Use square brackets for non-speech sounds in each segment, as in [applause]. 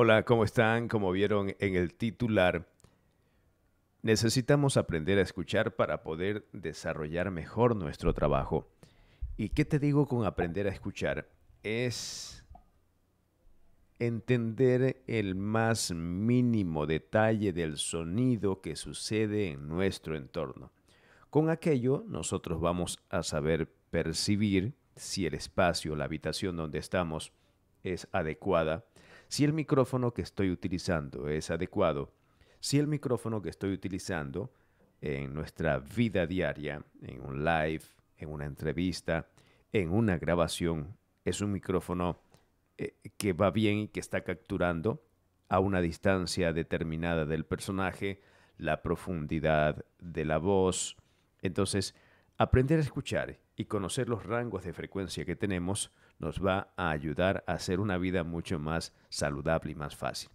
Hola, ¿cómo están? Como vieron en el titular, necesitamos aprender a escuchar para poder desarrollar mejor nuestro trabajo. ¿Y qué te digo con aprender a escuchar? Es entender el más mínimo detalle del sonido que sucede en nuestro entorno. Con aquello nosotros vamos a saber percibir si el espacio, la habitación donde estamos es adecuada, si el micrófono que estoy utilizando es adecuado, si el micrófono que estoy utilizando en nuestra vida diaria, en un live, en una entrevista, en una grabación, es un micrófono eh, que va bien y que está capturando a una distancia determinada del personaje, la profundidad de la voz. Entonces, aprender a escuchar y conocer los rangos de frecuencia que tenemos nos va a ayudar a hacer una vida mucho más saludable y más fácil.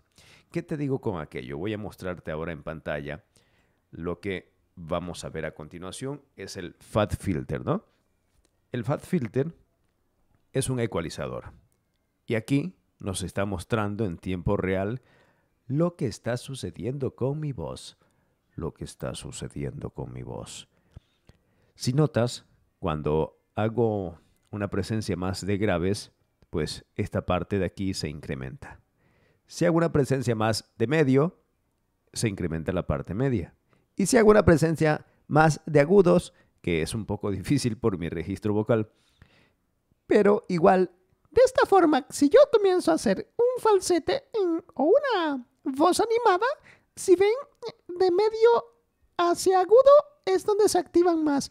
¿Qué te digo con aquello? Voy a mostrarte ahora en pantalla lo que vamos a ver a continuación, es el Fat Filter, ¿no? El Fat Filter es un ecualizador. Y aquí nos está mostrando en tiempo real lo que está sucediendo con mi voz. Lo que está sucediendo con mi voz. Si notas, cuando hago una presencia más de graves, pues esta parte de aquí se incrementa. Si hago una presencia más de medio, se incrementa la parte media. Y si hago una presencia más de agudos, que es un poco [laughs] difícil por mi registro vocal, pero igual, de esta forma, si yo comienzo a hacer un falsete o una voz animada, si ven, de medio hacia agudo es donde se activan más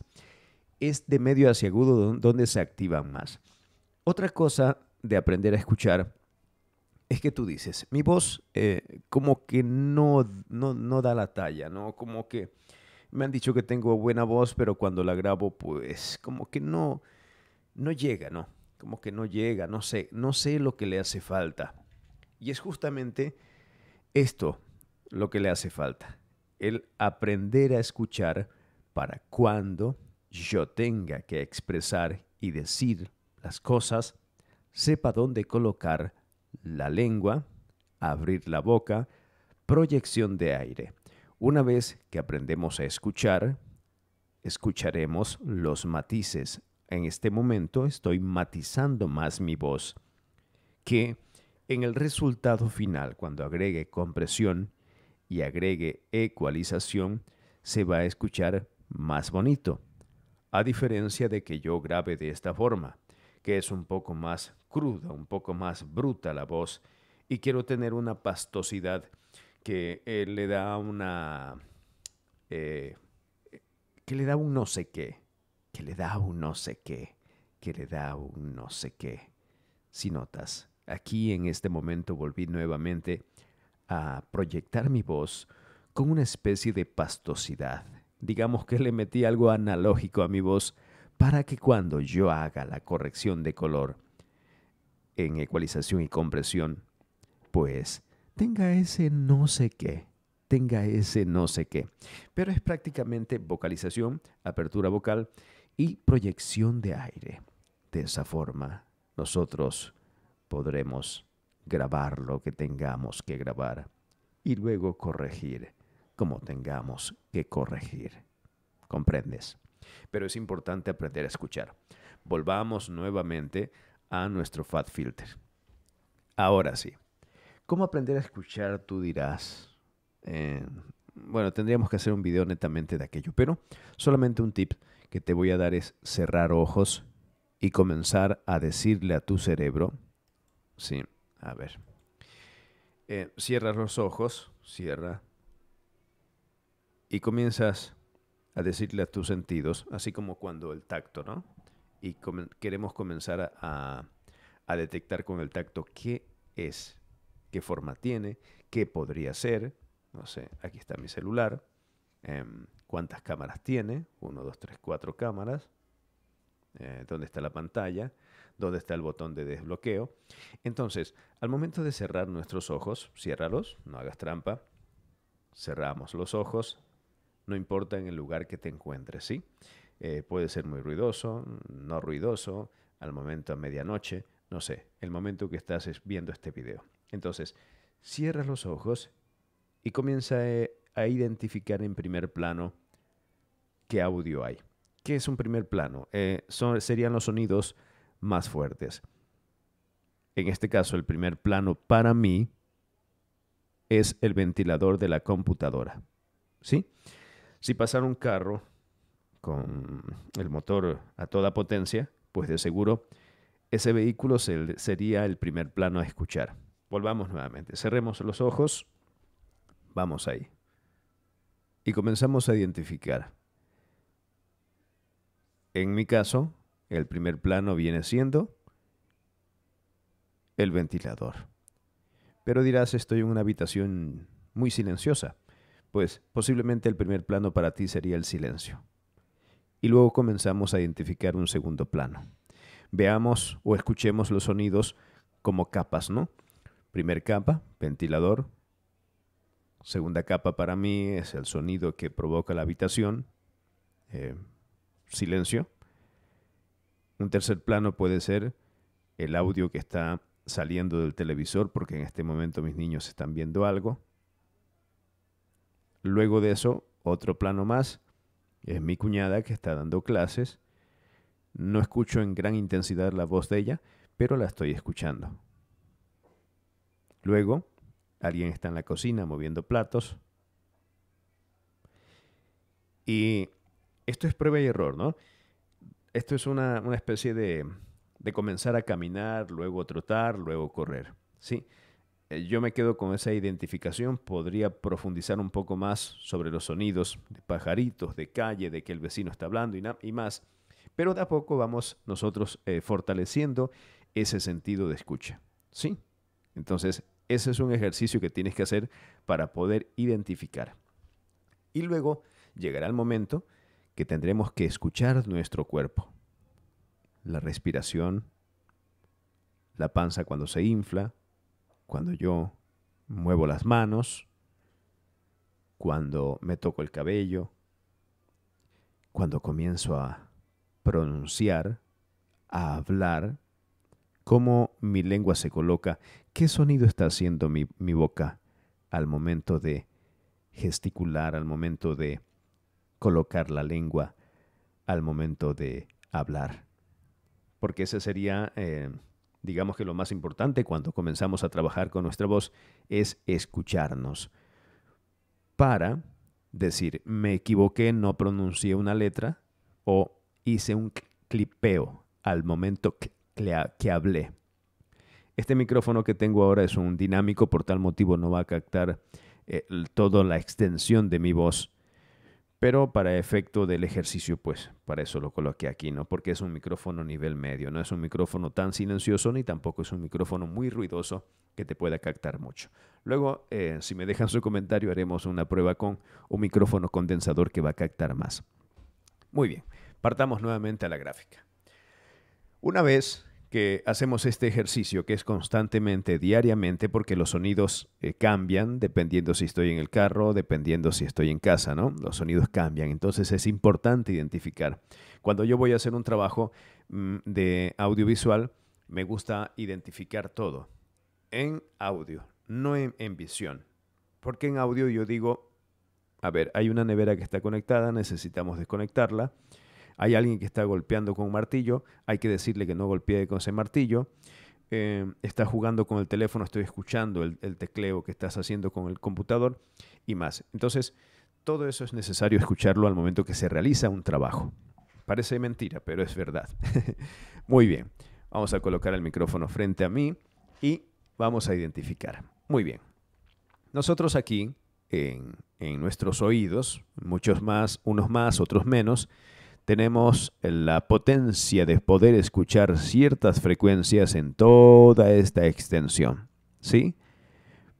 es de medio hacia agudo donde se activan más. Otra cosa de aprender a escuchar es que tú dices, mi voz eh, como que no, no, no, da la talla, ¿no? Como que me han dicho que tengo buena voz, pero cuando la grabo, pues como que no, no llega, ¿no? Como que no llega, no sé, no sé lo que le hace falta. Y es justamente esto lo que le hace falta, el aprender a escuchar para cuando yo tenga que expresar y decir las cosas, sepa dónde colocar la lengua, abrir la boca, proyección de aire. Una vez que aprendemos a escuchar, escucharemos los matices. En este momento estoy matizando más mi voz, que en el resultado final, cuando agregue compresión y agregue ecualización, se va a escuchar más bonito a diferencia de que yo grabe de esta forma, que es un poco más cruda, un poco más bruta la voz, y quiero tener una pastosidad que eh, le da una... Eh, que le da un no sé qué, que le da un no sé qué, que le da un no sé qué. Si notas, aquí en este momento volví nuevamente a proyectar mi voz con una especie de pastosidad digamos que le metí algo analógico a mi voz para que cuando yo haga la corrección de color en ecualización y compresión, pues tenga ese no sé qué, tenga ese no sé qué. Pero es prácticamente vocalización, apertura vocal y proyección de aire. De esa forma, nosotros podremos grabar lo que tengamos que grabar y luego corregir como tengamos que corregir. ¿Comprendes? Pero es importante aprender a escuchar. Volvamos nuevamente a nuestro Fat Filter. Ahora sí, ¿cómo aprender a escuchar? Tú dirás. Eh, bueno, tendríamos que hacer un video netamente de aquello, pero solamente un tip que te voy a dar es cerrar ojos y comenzar a decirle a tu cerebro, sí, a ver, eh, cierra los ojos, cierra, y comienzas a decirle a tus sentidos, así como cuando el tacto, ¿no? Y queremos comenzar a, detectar con el tacto qué es, qué forma tiene, qué podría ser. No sé, aquí está mi celular. Em, ¿Cuántas cámaras tiene? Uno, dos, tres, cuatro cámaras. Eh, ¿Dónde está la pantalla? ¿Dónde está el botón de desbloqueo? Entonces, al momento de cerrar nuestros ojos, ciérralos, no hagas trampa. Cerramos los ojos, no importa en el lugar que te encuentres, ¿sí? Eh, puede ser muy ruidoso, no ruidoso, al momento a medianoche, no sé, el momento que estás viendo este video. Entonces, cierras los ojos y comienza eh, a identificar en primer plano qué audio hay. ¿Qué es un primer plano? Eh, serían los sonidos más fuertes. En este caso, el primer plano para mí es el ventilador de la computadora. ¿Sí? Si pasara un carro con el motor a toda potencia, pues de seguro ese vehículo sería el primer plano a escuchar. Volvamos nuevamente, cerremos los ojos, vamos ahí. Y comenzamos a identificar. En mi caso, el primer plano viene siendo el ventilador. Pero dirás, estoy en una habitación muy silenciosa pues posiblemente el primer plano para ti sería el silencio. Y luego comenzamos a identificar un segundo plano. Veamos o escuchemos los sonidos como capas, ¿no? Primer capa, ventilador. Segunda capa para mí es el sonido que provoca la habitación, eh, silencio. Un tercer plano puede ser el audio que está saliendo del televisor porque en este momento mis niños están viendo algo. Luego de eso, otro plano más. Es mi cuñada que está dando clases. No escucho en gran intensidad la voz de ella, pero la estoy escuchando. Luego, alguien está en la cocina moviendo platos. Y esto es prueba y error, ¿no? Esto es una, especie de, de comenzar a caminar, luego trotar, luego correr. ¿sí? Eh, yo me quedo con esa identificación. Podría profundizar un poco más sobre los sonidos de pajaritos, de calle, de que el vecino está hablando y, más. Pero de a poco vamos nosotros eh, fortaleciendo ese sentido de escucha. ¿Sí? Entonces, ese es un ejercicio que tienes que hacer para poder identificar. Y luego llegará el momento que tendremos que escuchar nuestro cuerpo. La respiración, la panza cuando se infla, cuando yo muevo las manos, cuando me toco el cabello, cuando comienzo a pronunciar, a hablar, cómo mi lengua se coloca, qué sonido está haciendo mi, boca al momento de gesticular, al momento de colocar la lengua, al momento de hablar. Porque ese sería eh, digamos que lo más importante cuando comenzamos a trabajar con nuestra voz es escucharnos para decir, me equivoqué, no pronuncié una letra o hice un clipeo al momento que, hablé. Este micrófono que tengo ahora es un dinámico, por tal motivo no va a captar eh, toda la extensión de mi voz pero para efecto del ejercicio, pues para eso lo coloqué aquí, ¿no? Porque es un micrófono nivel medio, no es un micrófono tan silencioso ni tampoco es un micrófono muy ruidoso que te pueda captar mucho. Luego, eh, si me dejan su comentario, haremos una prueba con un micrófono condensador que va a captar más. Muy bien, partamos nuevamente a la gráfica. Una vez que hacemos este ejercicio que es constantemente, diariamente, porque los sonidos eh, cambian dependiendo si estoy en el carro, dependiendo si estoy en casa, ¿no? Los sonidos cambian, entonces es importante identificar. Cuando yo voy a hacer un trabajo mm, de audiovisual, me gusta identificar todo en audio, no en, en visión, porque en audio yo digo, a ver, hay una nevera que está conectada, necesitamos desconectarla. Hay alguien que está golpeando con un martillo, hay que decirle que no golpee con ese martillo. Eh, está jugando con el teléfono, estoy escuchando el, tecleo que estás haciendo con el computador y más. Entonces, todo eso es necesario escucharlo al momento que se realiza un trabajo. Parece mentira, pero es verdad. [laughs] Muy bien, vamos a colocar el micrófono frente a mí y vamos a identificar. Muy bien. Nosotros aquí, en, en nuestros oídos, muchos más, unos más, otros menos, tenemos la potencia de poder escuchar ciertas frecuencias en toda esta extensión, ¿sí?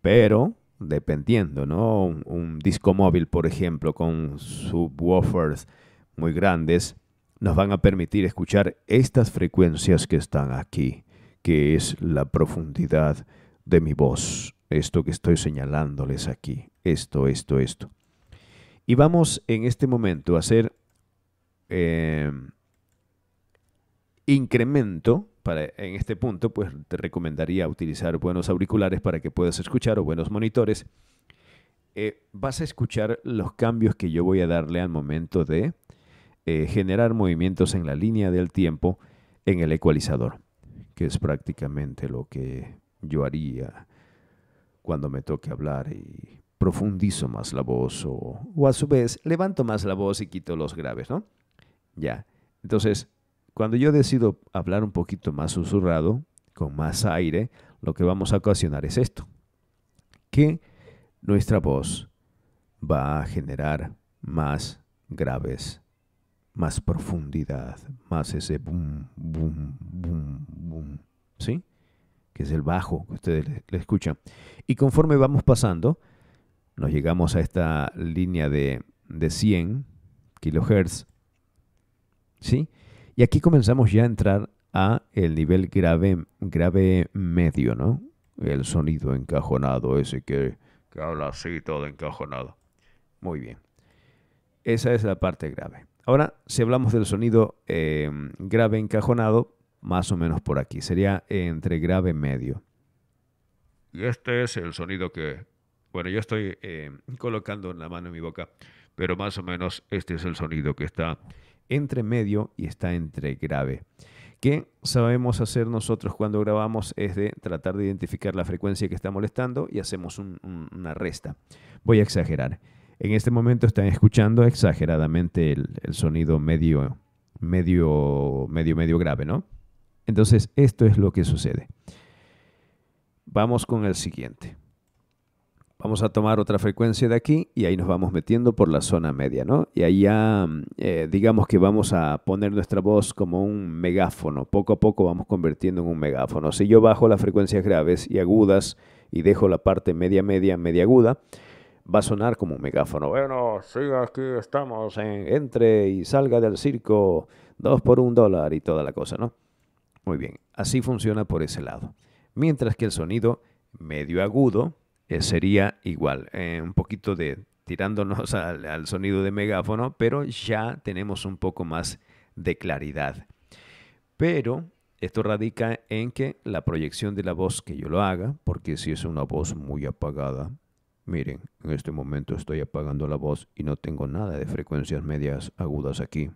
Pero dependiendo, ¿no? Un, disco móvil, por ejemplo, con subwoofers muy grandes, nos van a permitir escuchar estas frecuencias que están aquí, que es la profundidad de mi voz, esto que estoy señalándoles aquí, esto, esto, esto. Y vamos en este momento a hacer eh, incremento, para, en este punto, pues te recomendaría utilizar buenos auriculares para que puedas escuchar o buenos monitores. Eh, vas a escuchar los cambios que yo voy a darle al momento de eh, generar movimientos en la línea del tiempo en el ecualizador, que es prácticamente lo que yo haría cuando me toque hablar y profundizo más la voz o, o a su vez levanto más la voz y quito los graves, ¿no? Ya. Entonces, cuando yo decido hablar un poquito más susurrado, con más aire, lo que vamos a ocasionar es esto, que nuestra voz va a generar más graves, más profundidad, más ese boom, boom, boom, boom, ¿sí? Que es el bajo que ustedes le, escuchan. Y conforme vamos pasando, nos llegamos a esta línea de, de 100 kilohertz, ¿sí? Y aquí comenzamos ya a entrar a el nivel grave, grave medio, ¿no? El sonido encajonado, ese que, habla así todo encajonado. Muy bien. Esa es la parte grave. Ahora, si hablamos del sonido em, grave encajonado, más o menos por aquí, sería entre grave medio. Y este es el sonido que, bueno, yo estoy em, colocando colocando la mano en mi boca, pero más o menos este es el sonido que está entre medio y está entre grave. ¿Qué sabemos hacer nosotros cuando grabamos? Es de tratar de identificar la frecuencia que está molestando y hacemos una resta. Voy a exagerar. En este momento están escuchando exageradamente el, el sonido medio, medio, medio, medio grave, ¿no? Entonces, esto es lo que sucede. Vamos con el siguiente. Vamos a tomar otra frecuencia de aquí y ahí nos vamos metiendo por la zona media, ¿no? Y ahí ya mm, eh, digamos que vamos a poner nuestra voz como un megáfono. Poco a poco vamos convirtiendo en un megáfono. Si yo bajo las frecuencias graves y agudas y dejo la parte media, media, media aguda, va a sonar como un megáfono. Bueno, sí aquí, estamos en entre y salga del circo, dos por un dólar y toda la cosa, ¿no? Muy bien, así funciona por ese lado. Mientras que el sonido medio agudo, eh, sería igual. Eh, un poquito de tirándonos [laughs] al, al sonido de megáfono, pero ya tenemos un poco más de claridad. Pero esto radica en que la proyección de la voz que yo lo haga, porque si es una voz muy apagada, miren, en este momento estoy apagando la voz y no tengo nada de frecuencias medias agudas aquí.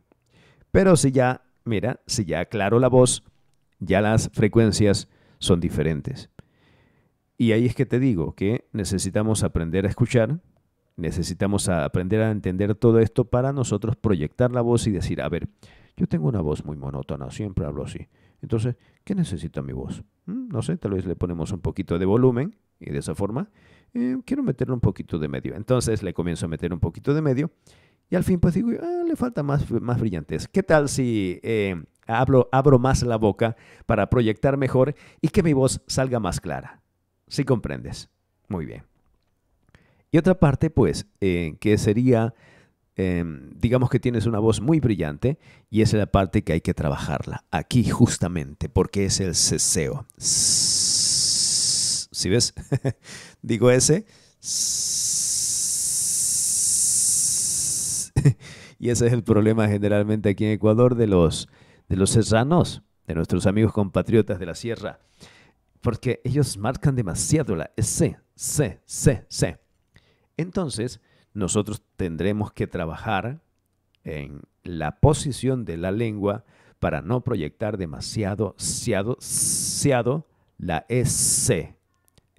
Pero si ya, mira, si ya aclaro la voz, ya las frecuencias son diferentes. Y ahí es que te digo que necesitamos aprender a escuchar, necesitamos aprender a entender todo esto para nosotros proyectar la voz y decir, a ver, yo tengo una voz muy monótona, siempre hablo así. Entonces, ¿qué necesita mi voz? ¿Mm? no sé, tal vez le ponemos un poquito de volumen y de esa forma eh, quiero meterle un poquito de medio. Entonces le comienzo a meter un poquito de medio y al fin pues digo, ah, le falta más, más brillantez. ¿Qué tal si eh, abro más la boca para proyectar mejor y que mi voz salga más clara? si comprendes. Muy bien. Y otra parte, pues, eh, que sería, em, digamos que tienes una voz muy brillante y es la parte que hay que trabajarla. Aquí justamente, porque es el ceseo. ¿Si ves? [laughs] Digo ese. [laughs] y ese es el problema generalmente aquí en Ecuador de los, de los serranos, de nuestros amigos compatriotas de la sierra porque ellos marcan demasiado la S, C, C, C. Entonces, nosotros tendremos que trabajar en la posición de la lengua para no proyectar demasiado, siado, la S. E,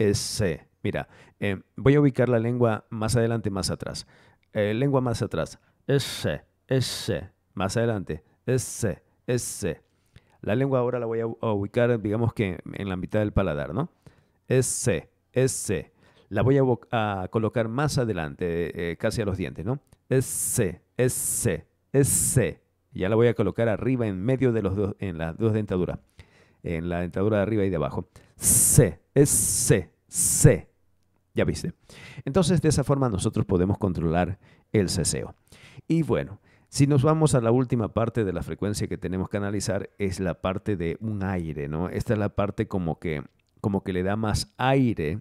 S. E, Mira, eh, voy a ubicar la lengua más adelante, más atrás. Eh, lengua más atrás. S, e, S. Más adelante. S, S. La lengua ahora la voy a ubicar, digamos que en la mitad del paladar, ¿no? Es C, es C. La voy a, colocar más adelante, eh, eh, casi a los dientes, ¿no? Es C, es C, Ya la voy a colocar arriba en medio de los dos, en las dos dentaduras. En la dentadura de arriba y de abajo. C, es C, C. Ya viste. Entonces, de esa forma nosotros podemos controlar el ceseo. Y bueno, si nos vamos a la última parte de la frecuencia que tenemos que analizar, es la parte de un aire, ¿no? Esta es la parte como que, como que le da más aire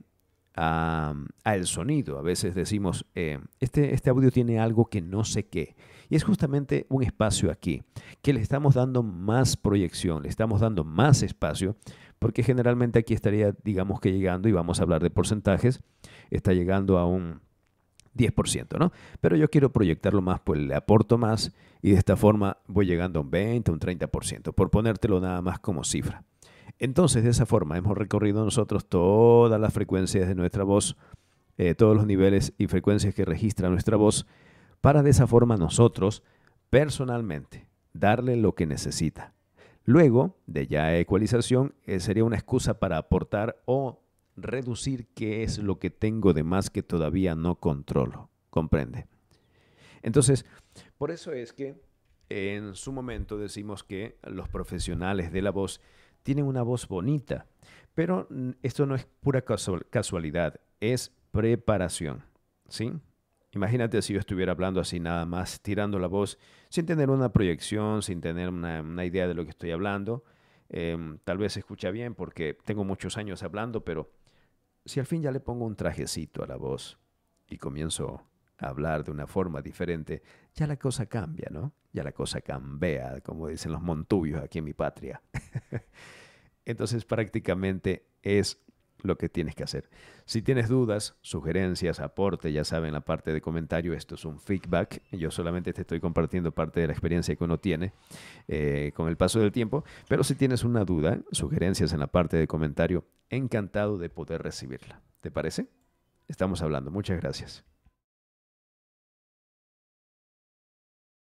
al sonido. A veces decimos, eh, este, este audio tiene algo que no sé qué. Y es justamente un espacio aquí, que le estamos dando más proyección, le estamos dando más espacio, porque generalmente aquí estaría, digamos que llegando, y vamos a hablar de porcentajes, está llegando a un 10%, ¿no? Pero yo quiero proyectarlo más, pues le aporto más y de esta forma voy llegando a un 20, un 30%, por ponértelo nada más como cifra. Entonces, de esa forma, hemos recorrido nosotros todas las frecuencias de nuestra voz, eh, todos los niveles y frecuencias que registra nuestra voz, para de esa forma nosotros, personalmente, darle lo que necesita. Luego de ya ecualización, eh, sería una excusa para aportar o reducir qué es lo que tengo de más que todavía no controlo. ¿Comprende? Entonces, por eso es que en su momento decimos que los profesionales de la voz tienen una voz bonita, pero esto no es pura casualidad, es preparación. ¿Sí? Imagínate si yo estuviera hablando así nada más, tirando la voz, sin tener una proyección, sin tener una, idea de lo que estoy hablando. Em, tal vez se escucha bien porque tengo muchos años hablando, pero si al fin ya le pongo un trajecito a la voz y comienzo a hablar de una forma diferente, ya la cosa cambia, ¿no? Ya la cosa cambia, como dicen los montubios aquí en mi patria. [laughs] Entonces prácticamente es lo que tienes que hacer. Si tienes dudas, sugerencias, aporte, ya saben la parte de comentario, esto es un feedback. Yo solamente te estoy compartiendo parte de la experiencia que uno tiene eh, con el paso del tiempo, pero si tienes una duda, sugerencias en la parte de comentario, encantado de poder recibirla. ¿Te parece? Estamos hablando. Muchas gracias.